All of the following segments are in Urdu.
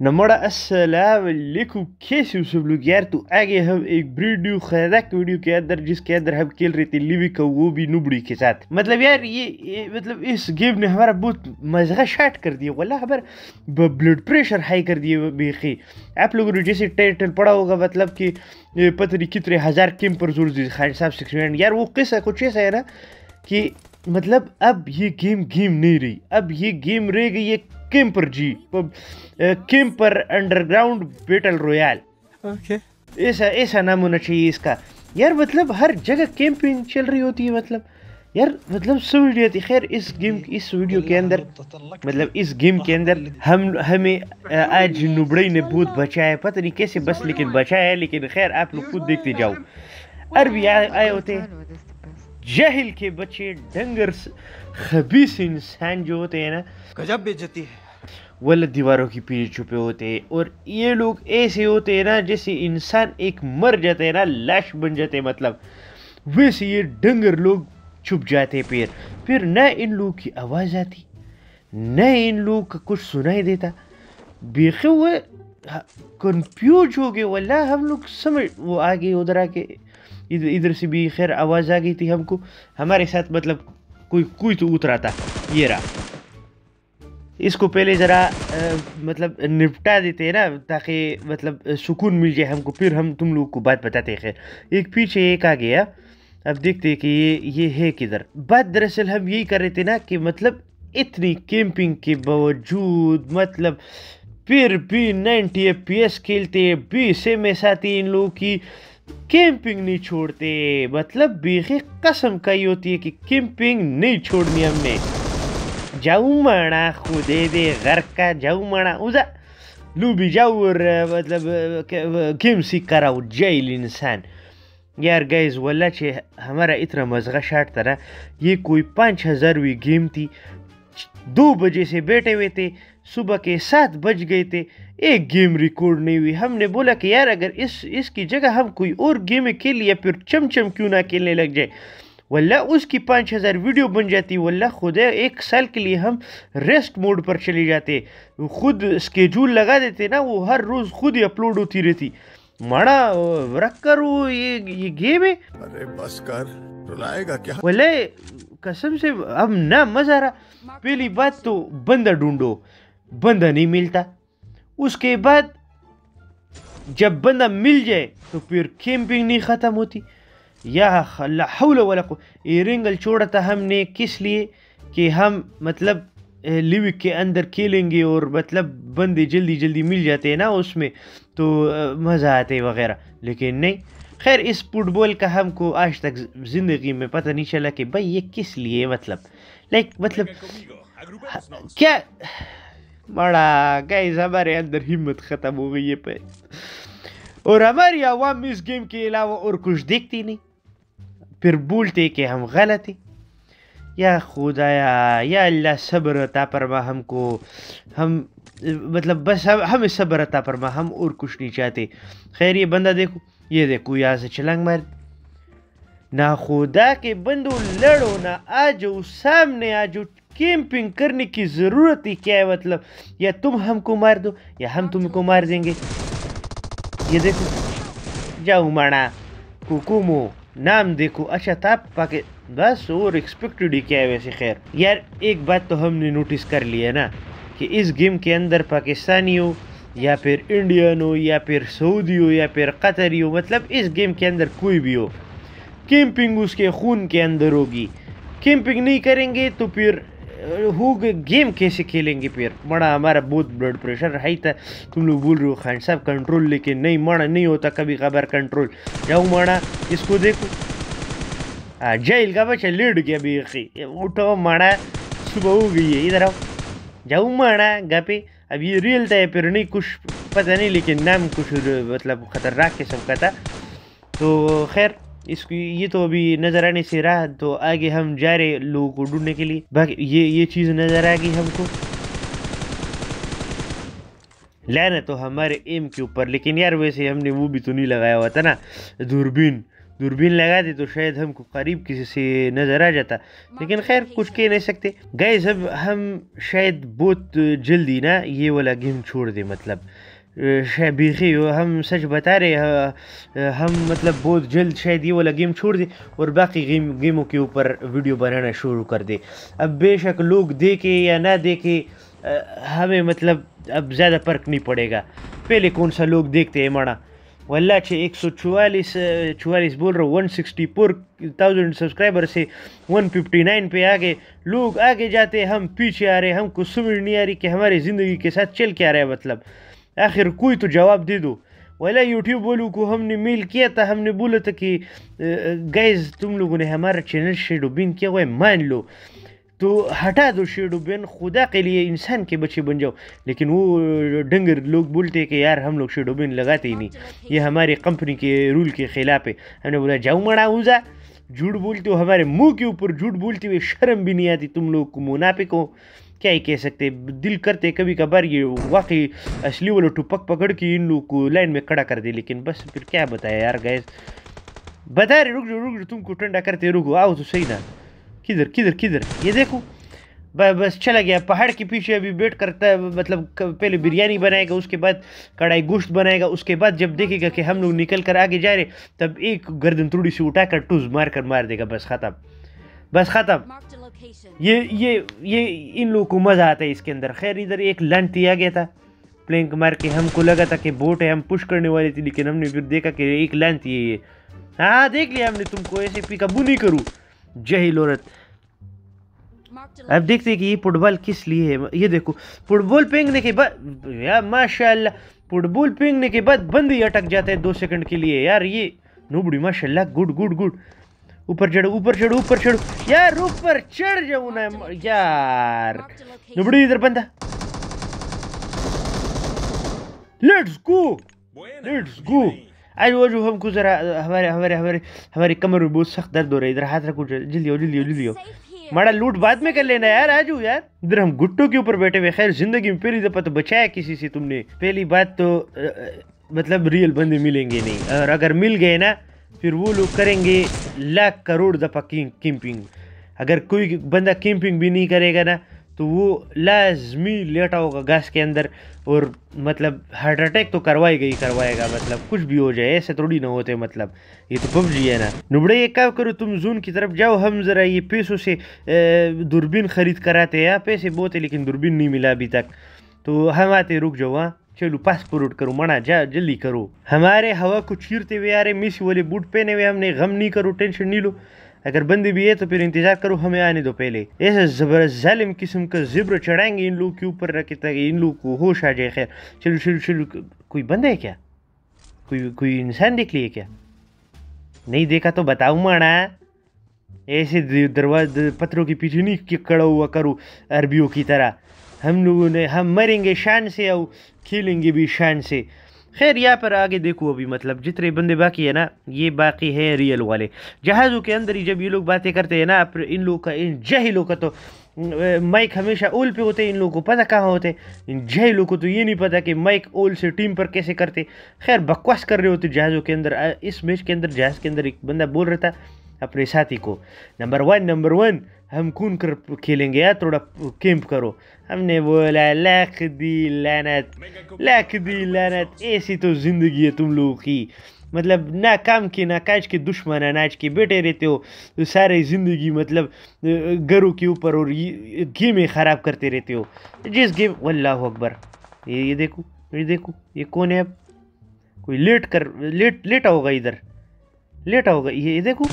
نمرا السلام علیکم کیسے ہو سب لوگ یار تو آگے ہم ایک بریڈ نیو خیرک ویڈیو کے اندر جس کے اندر ہم کھیل رہے تھے لیوی کا وہ بھی نبڑی کے ساتھ مطلب یار یہ مطلب اس گیم نے ہمارا بہت مزہ شاٹ کر دیا والا ہمارا بلڈ پریشر ہائی کر دیا بیخی آپ لوگوں نے جیسے ٹائٹل پڑا ہوگا مطلب کہ پتہ نہیں کتنے ہزار کیم پر زور دی خان صاحب سکس یار وہ قصہ کچھ ایسا ہے نا کہ مطلب اب یہ گیم گیم نہیں رہی اب یہ گیم رہ گئی ہے پر جی پر انڈر گراؤنڈ بیٹل رویال ایسا ایسا نام ہونا چاہیے اس کا یار مطلب ہر جگہ کیمپنگ چل رہی ہوتی ہے مطلب یار مطلب ویڈیو ہوتی ہے اس ویڈیو کے اندر مطلب اس گیم کے اندر ہم ہمیں آج نبڑئی نے بہت بچایا پتہ نہیں کیسے بس لیکن بچایا لیکن خیر آپ لوگ خود دیکھتے جاؤ عربی آئے ہوتے ہیں جہل کے بچے ڈنگر خبیص انسان جو ہوتے ہیں نا گجب وہ اللہ دیواروں کی پیچھے چھپے ہوتے ہیں اور یہ لوگ ایسے ہوتے ہیں نا جیسے انسان ایک مر جاتے ہیں نا لاش بن جاتے ہیں مطلب ویسے یہ ڈنگر لوگ چھپ جاتے پیر پھر نہ ان لوگ کی آواز آتی نہ ان لوگ کا کچھ سنائی دیتا بیخی ہوئے کنفیوج ہو گئے والا ہم لوگ سمجھ وہ آگے ادھر آ کے ادھر سے بھی خیر آواز آ گئی تھی ہم کو ہمارے ساتھ مطلب کوئی کوئی تو اترا تھا یہ رہا اس کو پہلے ذرا مطلب نپٹا دیتے ہیں نا تاکہ مطلب سکون مل جائے ہم کو پھر ہم تم لوگ کو بات بتاتے خیر ایک پیچھے ایک آ گیا اب دیکھتے کہ یہ یہ ہے کدھر بات دراصل ہم یہی کر رہے تھے نا کہ مطلب اتنی کیمپنگ کے باوجود مطلب پھر بھی نائنٹی ایف پی ایس کھیلتے بھی سیم ایس آتی ان لوگوں کی कैंपिंग नहीं छोड़ते मतलब बेखे कसम कही होती है कि कैंपिंग नहीं छोड़नी हमने जाऊ माना खुदे दे घर का जाऊ माना उजा लू भी जाओ और मतलब गेम सीख कर आओ जैल इंसान यार गैज वल्ला छे हमारा इतना मजगा शाट था ना ये कोई पाँच हज़ारवीं गेम थी दो बजे से बैठे हुए थे صبح کے سات بج گئے تھے ایک گیم ریکارڈ نہیں ہوئی ہم نے بولا کہ یار اگر اس اس کی جگہ ہم کوئی اور گیم کھیل یا پھر چم چم کیوں نہ کھیلنے لگ جائے واللہ اس کی پانچ ہزار ویڈیو بن جاتی واللہ خدا ایک سال کے لیے ہم ریسٹ موڈ پر چلے جاتے خود اسکیجول لگا دیتے نا وہ ہر روز خود ہی اپلوڈ ہوتی رہتی ماڑا رکھ کر وہ یہ یہ گیم ہے ارے بس کر رلائے گا کیا واللہ قسم سے اب نہ مزہ رہا پہلی بات تو بندہ ڈھونڈو بندہ نہیں ملتا اس کے بعد جب بندہ مل جائے تو پھر کیمپنگ نہیں ختم ہوتی یا حول کو یہ رنگل چھوڑا تھا ہم نے کس لیے کہ ہم مطلب لیوک کے اندر کھیلیں گے اور مطلب بندے جلدی جلدی مل جاتے ہیں نا اس میں تو مزہ آتے وغیرہ لیکن نہیں خیر اس فٹ بال کا ہم کو آج تک زندگی میں پتہ نہیں چلا کہ بھائی یہ کس لیے مطلب لائک مطلب کیا Mara, guys, हमारे अंदर हिम्मत ख़त्म हो गई है पे और हमारी आवाम इस गेम के अलावा और कुछ देखती नहीं फिर बोलते कि हम गलत हैं या खुदाया या अल्लाह सब्र अता परमा हमको हम मतलब बस हम हमें सब्र अता परमा हम और कुछ नहीं चाहते खैर ये बंदा देखो ये देखो यहाँ से छलांग मार ना खुदा के बंदो लड़ो ना आ जाओ सामने आ जाओ کیمپنگ کرنے کی ضرورت ہی کیا ہے مطلب یا تم ہم کو مار دو یا ہم تم کو مار دیں گے یہ دیکھو جاؤ مانا کوکومو نام دیکھو اچھا تھا بس اور ایکسپیکٹڈ ہی کیا ہے ویسے خیر یار ایک بات تو ہم نے نوٹس کر لیا نا کہ اس گیم کے اندر پاکستانی ہو یا پھر انڈین ہو یا پھر سعودی ہو یا پھر قطری ہو مطلب اس گیم کے اندر کوئی بھی ہو کیمپنگ اس کے خون کے اندر ہوگی کیمپنگ نہیں کریں گے تو پھر ہو گئے گیم کیسے کھیلیں گے پھر مڑا ہمارا بہت بلڈ پریشر ہائی تھا تم لوگ بول رہے ہو خان صاحب کنٹرول لے کے نہیں مڑا نہیں ہوتا کبھی کبھار کنٹرول جاؤ مڑا اس کو دیکھو جیل کا بچہ لیٹ گیا بھی اٹھاؤ مڑا صبح ہو گئی ہے ادھر آؤ جاؤ مڑا گپے اب یہ ریئل تھا پھر نہیں کچھ پتہ نہیں لیکن نام کچھ مطلب خطرناک قسم کا تھا تو خیر اس کی یہ تو ابھی نظر آنے سے رہا تو آگے ہم جا رہے لوگوں کو ڈھونڈنے کے لیے باقی یہ یہ چیز نظر آ گئی ہم کو لانا تو ہمارے ایم کے اوپر لیکن یار ویسے ہم نے وہ بھی تو نہیں لگایا ہوا تھا نا دوربین دوربین لگا دی تو شاید ہم کو قریب کسی سے نظر آ جاتا لیکن خیر کچھ کہہ نہیں سکتے گئے سب ہم شاید بہت جلدی نا یہ والا گیم چھوڑ دیں مطلب بیخی ہو ہم سچ بتا رہے ہم مطلب بہت جلد شاید یہ والا گیم چھوڑ دیں اور باقی گیم گیموں کے اوپر ویڈیو بنانا شروع کر دے اب بے شک لوگ دیکھے یا نہ دیکھے ہمیں مطلب اب زیادہ فرق نہیں پڑے گا پہلے کون سا لوگ دیکھتے ہیں مانا واللہ چھ ایک سو چوالیس چوالیس بول رہا ہوں one sixty four thousand subscriber سے ون ففٹی نائن پہ آگے لوگ آگے جاتے ہم پیچھے آ رہے ہیں ہم کو سمجھ نہیں آ رہی کہ ہماری زندگی کے ساتھ چل کے آ رہا ہے مطلب آخر کوئی تو جواب دے دو بولے یوٹیوب والوں کو ہم نے میل کیا تھا ہم نے بولا تھا کہ گیز تم لوگوں نے ہمارا چینل بین کیا ہوا ہے مان لو تو ہٹا دو بین خدا کے لیے انسان کے بچے بن جاؤ لیکن وہ ڈنگر لوگ بولتے کہ یار ہم لوگ بین لگاتے ہی نہیں یہ ہمارے کمپنی کے رول کے خلاف ہے ہم نے بولا جاؤ مڑا اوزا جھوٹ بولتے ہو ہمارے منہ کے اوپر جھوٹ بولتے ہوئے شرم بھی نہیں آتی تم لوگ کو منافق ہو کیا ہی کہہ سکتے دل کرتے کبھی کبھار یہ واقعی اصلی وٹو ٹوپک پکڑ کے ان لوگ کو لائن میں کڑا کر دے لیکن بس پھر کیا بتایا یار گیس بتا رہے رک جاؤ رک جاؤ تم کو ٹنڈا کرتے رکو آؤ تو صحیح نا کدھر کدھر کدھر یہ دیکھو بس چلا گیا پہاڑ کے پیچھے ابھی بیٹھ ہے مطلب پہلے بریانی بنائے گا اس کے بعد کڑھائی گوشت بنائے گا اس کے بعد جب دیکھے گا کہ ہم لوگ نکل کر آگے جا رہے تب ایک گردن تھوڑی سی اٹھا کر ٹوز مار کر مار دے گا بس ختم بس ختم یہ یہ یہ ان لوگوں کو مزہ آتا ہے اس کے اندر خیر ادھر ایک لنٹ دیا گیا تھا پلینک مار کے ہم کو لگا تھا کہ بوٹ ہے ہم پش کرنے والے تھے لیکن ہم نے پھر دیکھا کہ ایک لنٹ یہ ہے ہاں دیکھ لیا ہم نے تم کو ایسے پی کبو نہیں کروں جہی لورت اب دیکھتے ہیں کہ یہ فٹ بال کس لیے ہے یہ دیکھو فٹ بال پھینکنے کے بعد یار ماشاء اللہ فٹ بال پھینکنے کے بعد بند ہی اٹک جاتا ہے دو سیکنڈ کے لیے یار یہ نوبڑی ماشاء اللہ گڈ گڈ گڈ چڑھ اوپر چڑھ یار اوپر چڑھ کمر میں بہت سخت ہو رہا ہے لوٹ بعد میں کر لینا یار آجو یار ادھر ہم گٹوں کے اوپر بیٹھے ہوئے خیر زندگی میں پہلی دفعہ تو بچایا کسی سے تم نے پہلی بات تو مطلب ریئل بندے ملیں گے نہیں اور اگر مل گئے نا پھر وہ لوگ کریں گے لاکھ کروڑ دفعہ کیمپنگ اگر کوئی بندہ کیمپنگ بھی نہیں کرے گا نا تو وہ لازمی لیٹا ہوگا گاس کے اندر اور مطلب ہارٹ اٹیک تو کروائے گا ہی کروائے گا مطلب کچھ بھی ہو جائے ایسے تھوڑی نہ ہوتے مطلب یہ تو جی ہے نا نبڑے یہ کیا کرو تم زون کی طرف جاؤ ہم ذرا یہ پیسوں سے دوربین خرید کراتے ہیں پیسے بہت ہیں لیکن دوربین نہیں ملا ابھی تک تو ہم آتے رک جاؤ ہاں چلو پاسپورٹ کرو منا جا جلدی کرو ہمارے ہوا کو چیرتے ہوئے آ رہے میسی والے بوٹ پہنے ہوئے ہم نے غم نہیں کرو ٹینشن نہیں لو اگر بندے بھی ہے تو پھر انتظار کرو ہمیں آنے دو پہلے ایسا زبر ظالم قسم کا زبر چڑھائیں گے ان لوگ کے اوپر رکھے تاکہ ان لوگ کو ہوش آ جائے خیر چلو چلو چلو کوئی بند ہے کیا کوئی کوئی انسان دیکھ لیے کیا نہیں دیکھا تو بتاؤں مانا ایسے دروازے پتھروں کے پیچھے نہیں کڑا ہوا کرو عربیوں کی طرح ہم لوگوں نے ہم مریں گے شان سے اور کھیلیں گے بھی شان سے خیر یہاں پر آگے دیکھو ابھی مطلب جتنے بندے باقی ہیں نا یہ باقی ہے ریئل والے جہازوں کے اندر ہی جب یہ لوگ باتیں کرتے ہیں نا پھر ان لوگ کا ان جہلوں کا تو مائک ہمیشہ اول پہ ہوتے ہیں ان لوگوں کو پتہ کہاں ہوتے ہیں ان جہلوں کو تو یہ نہیں پتہ کہ مائک اول سے ٹیم پر کیسے کرتے خیر بکواس کر رہے ہوتے جہازوں کے اندر اس میچ کے اندر جہاز کے اندر ایک بندہ بول رہا تھا اپنے ساتھی کو نمبر ون نمبر ون ہم کون کر کھیلیں گے یا تھوڑا کیمپ کرو ہم نے بولا لکھ لعنت لکھ دی لعنت ایسی تو زندگی ہے تم لوگوں کی مطلب نہ کام کی نہ کاج کے دشمن ہے ناچ کے بیٹے رہتے ہو سارے زندگی مطلب گھروں کے اوپر اور گیمیں خراب کرتے رہتے ہو جس گیم واللہ اکبر یہ یہ دیکھو یہ دیکھو یہ کون ہے اب کوئی لیٹ کر لیٹ لیٹا ہوگا ادھر لیٹا ہوگا یہ دیکھو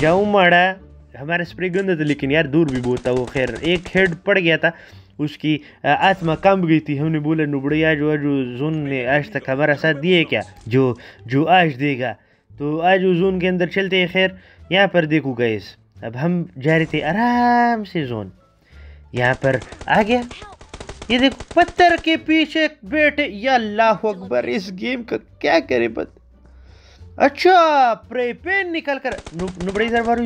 جاؤں ماڑا ہمارے اسپرے گند تھا لیکن یار دور بھی تھا وہ خیر ایک ہیڈ پڑ گیا تھا اس کی آتما کم گئی تھی ہم نے بولا نو بڑے آج آج زون نے آج تک ہمارا ساتھ دیے کیا جو جو آج دے گا تو آج وہ زون کے اندر چلتے ہیں خیر یہاں پر دیکھو گا اب ہم جا رہے تھے آرام سے زون یہاں پر آ گیا پتھر کے پیچھے بیٹھے یا اللہ اکبر اس گیم کا کیا کرے اچھا پری پین نکل کر نبڑی ادھر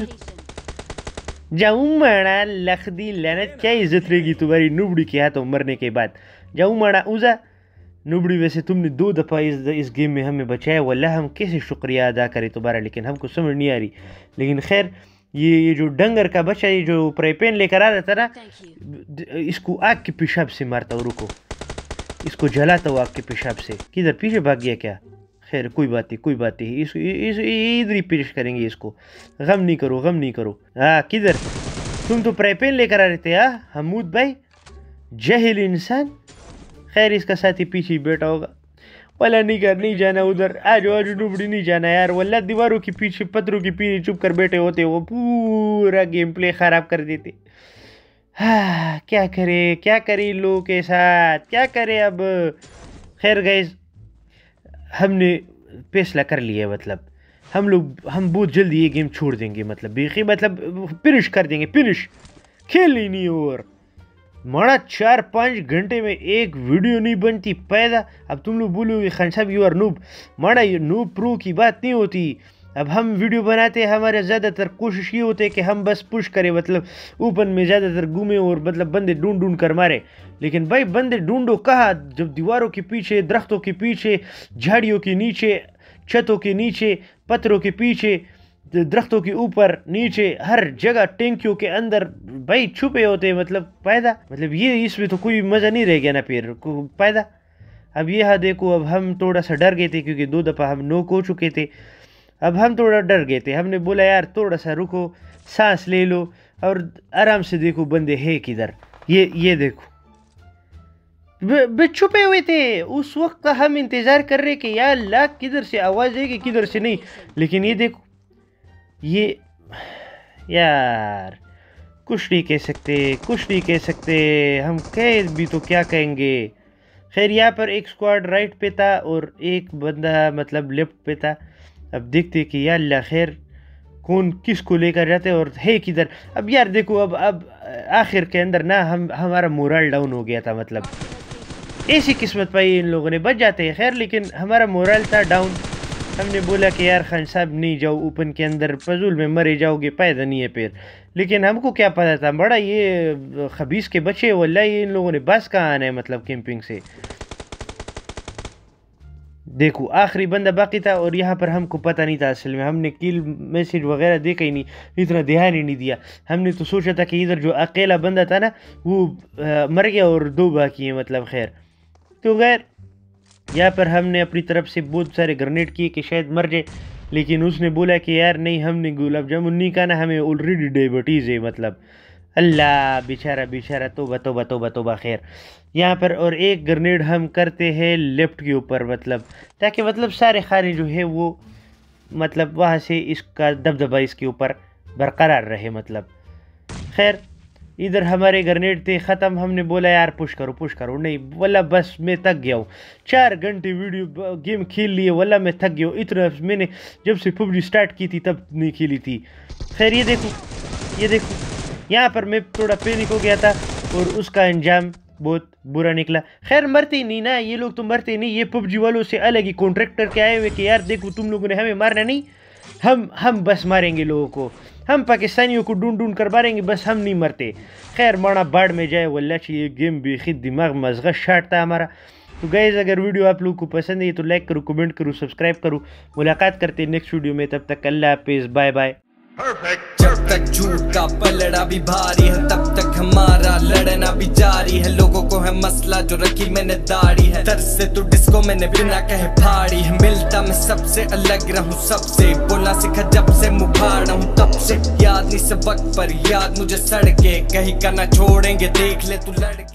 جاؤں مانا لکھ دی عزت رہے گی تمہاری نبڑی کے ہاتھوں مرنے کے بعد جاؤں مانا اوزا نبڑی ویسے تم نے دو دفعہ اس اس گیم میں ہمیں بچایا واللہ ہم کیسے شکریہ ادا کرے تمہارا لیکن ہم کو سمجھ نہیں آ رہی لیکن خیر یہ یہ جو ڈنگر کا بچہ یہ جو پریپین لے کر آ رہا تھا نا اس کو آگ کے پیشاب سے مارتا ہوں رکو اس کو جلاتا ہوں آگ کے پیشاب سے کدھر پیچھے بھاگ گیا کیا خیر کوئی بات نہیں کوئی بات نہیں اس ادھر ہی پیش کریں گے اس کو غم نہیں کرو غم نہیں کرو ہاں کدھر تم تو پریپین لے کر آ رہے تھے ہاں حمود بھائی جہل انسان خیر اس کا ساتھی پیچھے بیٹھا بیٹا ہوگا بولا نہیں کر نہیں جانا ادھر آج آج ڈوبڑی نہیں جانا یار وہ اللہ دیواروں کے پیچھے پتھروں کے پیچھے چپ کر بیٹھے ہوتے وہ پورا گیم پلے خراب کر دیتے ہاں کیا کرے کیا کرے لوگوں کے ساتھ کیا کرے اب خیر گئے ہم نے فیصلہ کر لیا مطلب ہم لوگ ہم بہت جلدی یہ گیم چھوڑ دیں گے مطلب بیخی مطلب پرش کر دیں گے پرش کھیل لی نہیں اور مانا چار پانچ گھنٹے میں ایک ویڈیو نہیں بنتی پیدا اب تم لوگ بولو گے خان صاحب یو آر نوب مانا یہ نوب پرو کی بات نہیں ہوتی اب ہم ویڈیو بناتے ہیں ہمارے زیادہ تر کوشش یہ ہوتے کہ ہم بس پش کریں مطلب اوپن میں زیادہ تر گھومیں اور مطلب بندے ڈھونڈ ڈھونڈ کر مارے لیکن بھائی بندے ڈھونڈو کہا جب دیواروں کے پیچھے درختوں کے پیچھے جھاڑیوں کے نیچے چھتوں کے نیچے پتروں کے پیچھے درختوں کے اوپر نیچے ہر جگہ ٹینکیوں کے اندر بھائی چھپے ہوتے مطلب پیدا مطلب یہ اس میں تو کوئی مزہ نہیں رہ گیا نا پیر پیدا اب یہ ہاں دیکھو اب ہم تھوڑا سا ڈر گئے تھے کیونکہ دو دفعہ ہم نوک ہو چکے تھے اب ہم تھوڑا ڈر گئے تھے ہم نے بولا یار تھوڑا سا رکو سانس لے لو اور آرام سے دیکھو بندے ہے کدھر یہ یہ دیکھو چھپے ہوئے تھے اس وقت کا ہم انتظار کر رہے کہ یار اللہ کدھر سے آواز ہے کہ کدھر سے نہیں لیکن یہ دیکھو یہ یار کچھ نہیں کہہ سکتے کچھ نہیں کہہ سکتے ہم کہہ بھی تو کیا کہیں گے خیر یہاں پر ایک اسکواڈ رائٹ پہ تھا اور ایک بندہ مطلب لیفٹ پہ تھا اب دیکھتے کہ یا اللہ خیر کون کس کو لے کر جاتے اور ہے کدھر اب یار دیکھو اب اب آخر کے اندر نہ ہم ہمارا مورال ڈاؤن ہو گیا تھا مطلب ایسی قسمت پائی ان لوگوں نے بچ جاتے ہیں خیر لیکن ہمارا مورال تھا ڈاؤن ہم نے بولا کہ یار خان صاحب نہیں جاؤ اوپن کے اندر فضول میں مرے جاؤ گے پیدا نہیں ہے پیر لیکن ہم کو کیا پتا تھا بڑا یہ خبیص کے بچے واللہ یہ ان لوگوں نے بس کہاں آنا ہے مطلب کیمپنگ سے دیکھو آخری بندہ باقی تھا اور یہاں پر ہم کو پتہ نہیں تھا اصل میں ہم نے کیل میسیج وغیرہ دیکھا ہی نہیں اتنا دھیان ہی نہیں دیا ہم نے تو سوچا تھا کہ ادھر جو اکیلا بندہ تھا نا وہ مر گیا اور دو باقی ہیں مطلب خیر تو غیر یہاں پر ہم نے اپنی طرف سے بہت سارے گرنیڈ کیے کہ شاید مر جائے لیکن اس نے بولا کہ یار نہیں ہم نے گلاب جامن نہیں کہنا ہمیں آلریڈی ڈائبٹیز ہے مطلب اللہ بیچارہ بیچارہ تو بتو بتو بتو خیر یہاں پر اور ایک گرنیڈ ہم کرتے ہیں لیفٹ کے اوپر مطلب تاکہ مطلب سارے خانے جو ہے وہ مطلب وہاں سے اس کا دبدبہ اس کے اوپر برقرار رہے مطلب خیر ادھر ہمارے گرنیڈ تھے ختم ہم نے بولا یار پوش کرو پش کرو نہیں والا بس میں تھک گیا ہوں چار گھنٹے ویڈیو گیم کھیل لیے والا میں تھک گیا ہوں اتنا میں نے جب سے پبجی سٹارٹ کی تھی تب نہیں کھیلی تھی خیر یہ دیکھو یہ دیکھو یہاں پر میں تھوڑا پینک ہو گیا تھا اور اس کا انجام بہت برا نکلا خیر مرتے نہیں نا یہ لوگ تو مرتے نہیں یہ پب جی والوں سے الگ ہی کانٹریکٹر کے آئے ہوئے کہ یار دیکھو تم لوگوں نے ہمیں مارنا نہیں ہم ہم بس ماریں گے لوگوں کو ہم پاکستانیوں کو ڈھونڈ ڈھونڈ کر ماریں گے بس ہم نہیں مرتے خیر مانا باڑ میں جائے وہ اللہ چاہیے یہ گیم بھی خود دماغ مزغہ شاٹ تھا ہمارا تو گیز اگر ویڈیو آپ لوگ کو پسند ہے تو لائک کرو کمنٹ کرو سبسکرائب کرو ملاقات کرتے نیکسٹ ویڈیو میں تب تک اللہ حافظ بائے بائے جب تک پلڑا بھی بھاری ہے تب تک ہمارا لڑنا بھی جاری ہے لوگوں کو ہے مسئلہ جو رکھی میں نے داڑھی ہے تر سے تو ڈسکو میں نے بنا کہے پھاڑی ہے ملتا میں سب سے الگ سب سے بولا سیکھا جب سے من ہوں تب سے یاد نہیں سبق پر یاد مجھے سڑکے کہیں کا نہ چھوڑیں گے دیکھ لے تو لڑکے